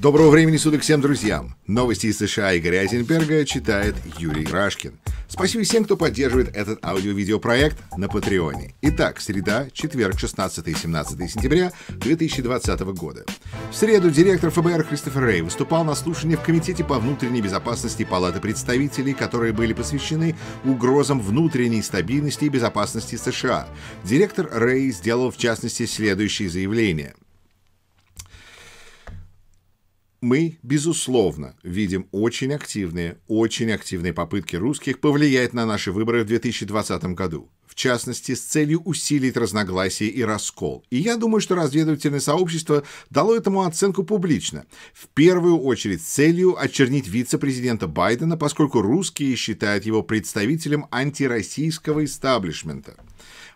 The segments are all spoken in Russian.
Доброго времени суток всем друзьям! Новости из США и Грязенберга читает Юрий Рашкин. Спасибо всем, кто поддерживает этот аудио-видеопроект на Патреоне. Итак, среда, четверг, 16 и 17 сентября 2020 года. В среду директор ФБР Кристофер Рэй выступал на слушании в Комитете по внутренней безопасности Палаты представителей, которые были посвящены угрозам внутренней стабильности и безопасности США. Директор Рэй сделал, в частности, следующие заявления – мы, безусловно, видим очень активные, очень активные попытки русских повлиять на наши выборы в 2020 году, в частности, с целью усилить разногласия и раскол. И я думаю, что разведывательное сообщество дало этому оценку публично, в первую очередь с целью очернить вице-президента Байдена, поскольку русские считают его представителем антироссийского истаблишмента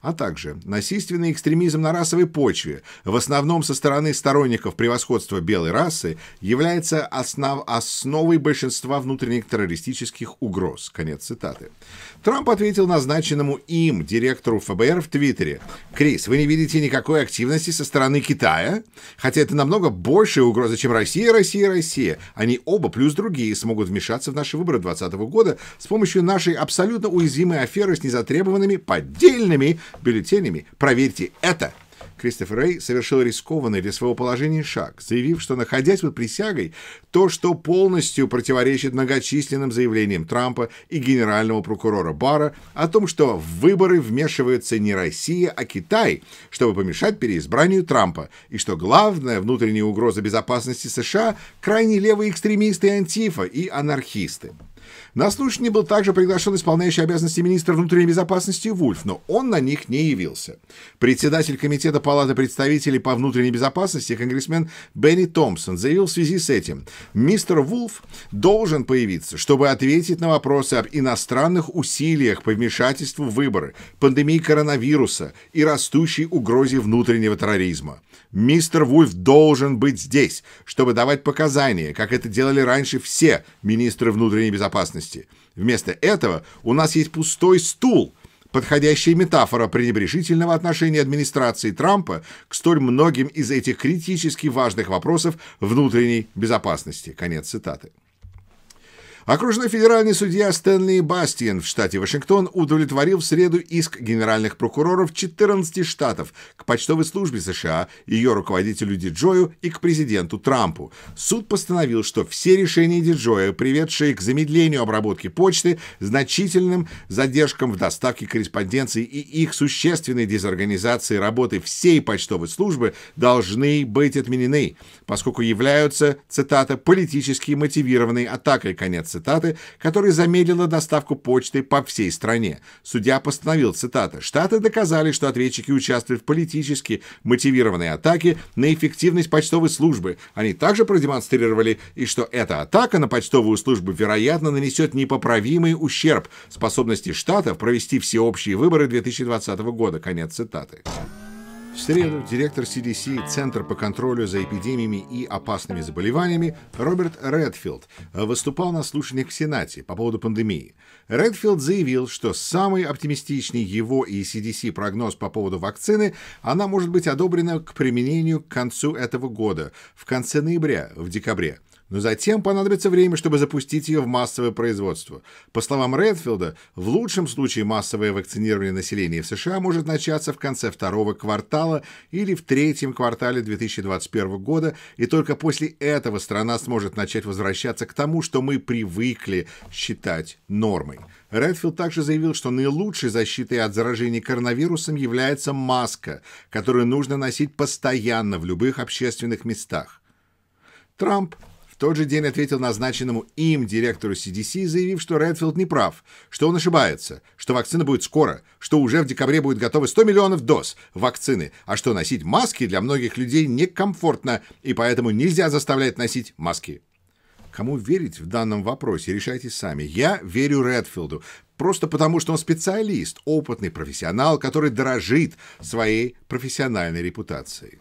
а также насильственный экстремизм на расовой почве, в основном со стороны сторонников превосходства белой расы, является основ основой большинства внутренних террористических угроз. Конец цитаты. Трамп ответил назначенному им, директору ФБР, в Твиттере. «Крис, вы не видите никакой активности со стороны Китая? Хотя это намного большая угроза, чем Россия, Россия, Россия. Они оба плюс другие смогут вмешаться в наши выборы 2020 года с помощью нашей абсолютно уязвимой аферы с незатребованными поддельными бюллетенями, проверьте это. Кристофер Рэй совершил рискованный для своего положения шаг, заявив, что, находясь под присягой, то, что полностью противоречит многочисленным заявлениям Трампа и генерального прокурора Бара о том, что в выборы вмешивается не Россия, а Китай, чтобы помешать переизбранию Трампа, и что главная внутренняя угроза безопасности США – крайне левые экстремисты и антифа и анархисты. На слушание был также приглашен исполняющий обязанности министра внутренней безопасности Вульф, но он на них не явился. Председатель комитета Палаты представителей по внутренней безопасности конгрессмен Бенни Томпсон заявил в связи с этим, мистер Вульф должен появиться, чтобы ответить на вопросы об иностранных усилиях по вмешательству в выборы, пандемии коронавируса и растущей угрозе внутреннего терроризма. Мистер Вульф должен быть здесь, чтобы давать показания, как это делали раньше все министры внутренней безопасности безопасности. Вместо этого у нас есть пустой стул, подходящая метафора пренебрежительного отношения администрации Трампа к столь многим из этих критически важных вопросов внутренней безопасности. Конец цитаты. Окружной федеральный судья Стэнли Бастиен в штате Вашингтон удовлетворил в среду иск генеральных прокуроров 14 штатов к почтовой службе США, ее руководителю Диджою и к президенту Трампу. Суд постановил, что все решения Диджоя, приведшие к замедлению обработки почты, значительным задержкам в доставке корреспонденции и их существенной дезорганизации работы всей почтовой службы, должны быть отменены, поскольку являются, цитата, «политически мотивированной атакой», конец цитаты, которая замедлила доставку почты по всей стране. Судья постановил, цитата, «Штаты доказали, что ответчики участвуют в политически мотивированной атаке на эффективность почтовой службы. Они также продемонстрировали, и что эта атака на почтовую службу, вероятно, нанесет непоправимый ущерб способности штатов провести всеобщие выборы 2020 года». Конец цитаты. В среду директор CDC Центр по контролю за эпидемиями и опасными заболеваниями Роберт Редфилд э, выступал на слушаниях в Сенате по поводу пандемии. Редфилд заявил, что самый оптимистичный его и CDC прогноз по поводу вакцины, она может быть одобрена к применению к концу этого года, в конце ноября, в декабре – но затем понадобится время, чтобы запустить ее в массовое производство. По словам Редфилда, в лучшем случае массовое вакцинирование населения в США может начаться в конце второго квартала или в третьем квартале 2021 года, и только после этого страна сможет начать возвращаться к тому, что мы привыкли считать нормой. Редфилд также заявил, что наилучшей защитой от заражения коронавирусом является маска, которую нужно носить постоянно в любых общественных местах. Трамп тот же день ответил назначенному им директору CDC, заявив, что Редфилд не прав, что он ошибается, что вакцина будет скоро, что уже в декабре будет готовы 100 миллионов доз вакцины, а что носить маски для многих людей некомфортно, и поэтому нельзя заставлять носить маски. Кому верить в данном вопросе, решайте сами. Я верю Редфилду, просто потому что он специалист, опытный профессионал, который дорожит своей профессиональной репутацией.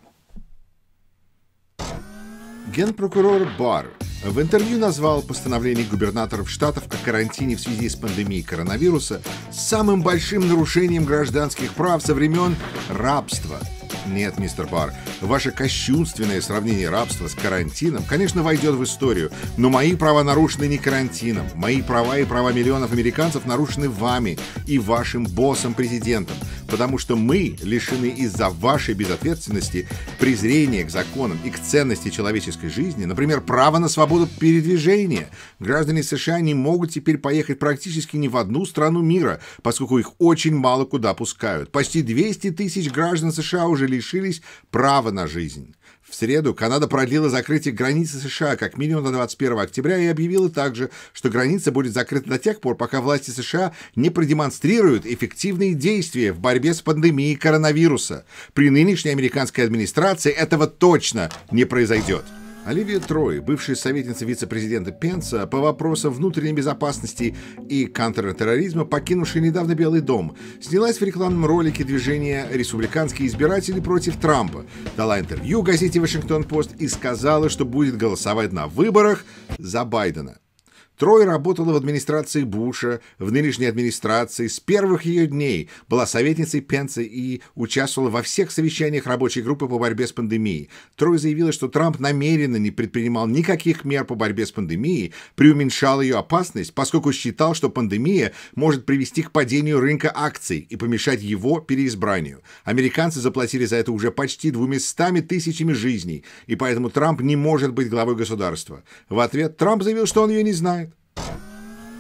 Генпрокурор Барр в интервью назвал постановление губернаторов штатов о карантине в связи с пандемией коронавируса самым большим нарушением гражданских прав со времен рабства. Нет, мистер Бар, ваше кощунственное сравнение рабства с карантином, конечно, войдет в историю, но мои права нарушены не карантином. Мои права и права миллионов американцев нарушены вами и вашим боссом-президентом потому что мы лишены из-за вашей безответственности презрения к законам и к ценности человеческой жизни, например, права на свободу передвижения. Граждане США не могут теперь поехать практически ни в одну страну мира, поскольку их очень мало куда пускают. Почти 200 тысяч граждан США уже лишились права на жизнь. В среду Канада продлила закрытие границы США как минимум до 21 октября и объявила также, что граница будет закрыта до тех пор, пока власти США не продемонстрируют эффективные действия в борьбе с пандемией коронавируса. При нынешней американской администрации этого точно не произойдет. Оливия Трой, бывшая советница вице-президента Пенса по вопросам внутренней безопасности и контртерроризма, покинувшая недавно Белый дом, снялась в рекламном ролике движения «Республиканские избиратели против Трампа», дала интервью газете «Вашингтон-Пост» и сказала, что будет голосовать на выборах за Байдена. Трой работала в администрации Буша, в нынешней администрации, с первых ее дней, была советницей Пенса и участвовала во всех совещаниях рабочей группы по борьбе с пандемией. Трой заявила, что Трамп намеренно не предпринимал никаких мер по борьбе с пандемией, преуменьшал ее опасность, поскольку считал, что пандемия может привести к падению рынка акций и помешать его переизбранию. Американцы заплатили за это уже почти двумястами тысячами жизней, и поэтому Трамп не может быть главой государства. В ответ Трамп заявил, что он ее не знает. Yeah.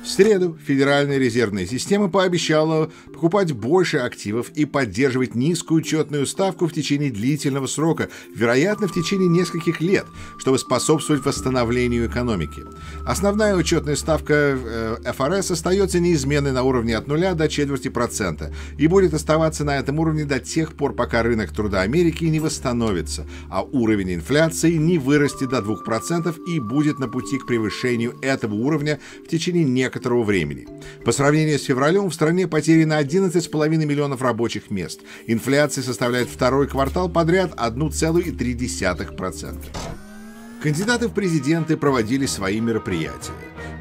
В среду Федеральная резервная система пообещала покупать больше активов и поддерживать низкую учетную ставку в течение длительного срока, вероятно, в течение нескольких лет, чтобы способствовать восстановлению экономики. Основная учетная ставка ФРС э, остается неизменной на уровне от 0 до четверти процента и будет оставаться на этом уровне до тех пор, пока рынок труда Америки не восстановится, а уровень инфляции не вырастет до 2% и будет на пути к превышению этого уровня в течение некоторых некоторого времени. По сравнению с февралем в стране потеряно 11,5 миллионов рабочих мест. Инфляция составляет второй квартал подряд 1,3%. Кандидаты в президенты проводили свои мероприятия.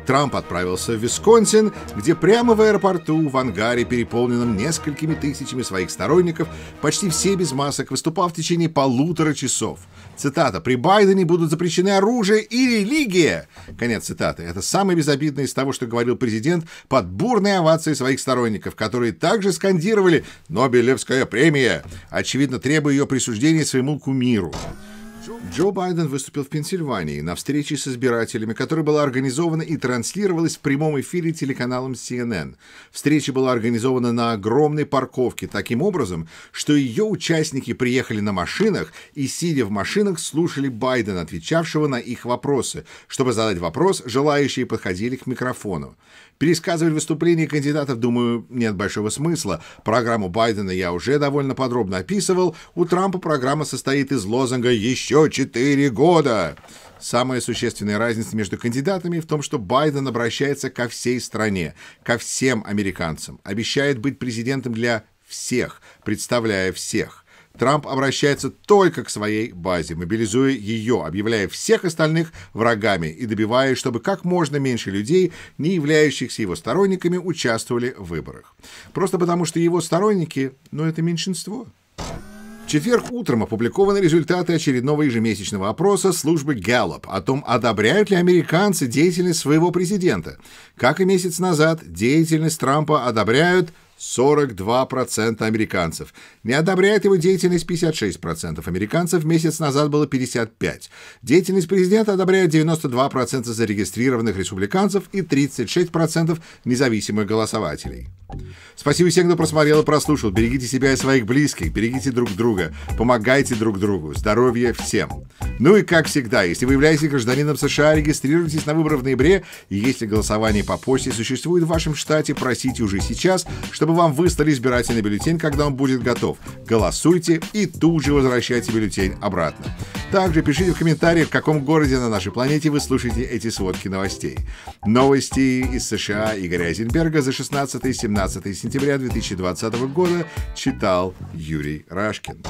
Трамп отправился в Висконсин, где прямо в аэропорту в ангаре, переполненном несколькими тысячами своих сторонников, почти все без масок, выступал в течение полутора часов. Цитата. «При Байдене будут запрещены оружие и религия!» Конец цитаты. Это самое безобидное из того, что говорил президент под бурные овации своих сторонников, которые также скандировали «Нобелевская премия», очевидно, требуя ее присуждения своему кумиру. Джо Байден выступил в Пенсильвании на встрече с избирателями, которая была организована и транслировалась в прямом эфире телеканалом CNN. Встреча была организована на огромной парковке таким образом, что ее участники приехали на машинах и, сидя в машинах, слушали Байдена, отвечавшего на их вопросы. Чтобы задать вопрос, желающие подходили к микрофону. Пересказывать выступления кандидатов, думаю, нет большого смысла. Программу Байдена я уже довольно подробно описывал. У Трампа программа состоит из лозунга «Еще четыре года». Самая существенная разница между кандидатами в том, что Байден обращается ко всей стране, ко всем американцам, обещает быть президентом для всех, представляя всех. Трамп обращается только к своей базе, мобилизуя ее, объявляя всех остальных врагами и добиваясь, чтобы как можно меньше людей, не являющихся его сторонниками, участвовали в выборах. Просто потому, что его сторонники, ну это меньшинство. В четверг утром опубликованы результаты очередного ежемесячного опроса службы Gallup о том, одобряют ли американцы деятельность своего президента. Как и месяц назад, деятельность Трампа одобряют 42% американцев. Не одобряет его деятельность 56% американцев, месяц назад было 55%. Деятельность президента одобряют 92% зарегистрированных республиканцев и 36% независимых голосователей. Спасибо всем, кто просмотрел и прослушал. Берегите себя и своих близких, берегите друг друга, помогайте друг другу. Здоровья всем. Ну и как всегда, если вы являетесь гражданином США, регистрируйтесь на выборы в ноябре. И если голосование по почте существует в вашем штате, просите уже сейчас, чтобы вам выставили избирательный бюллетень, когда он будет готов. Голосуйте и тут же возвращайте бюллетень обратно. Также пишите в комментариях, в каком городе на нашей планете вы слушаете эти сводки новостей. Новости из США Игоря Айзенберга за 16 и 17 сентября 2020 года читал Юрий Рашкин.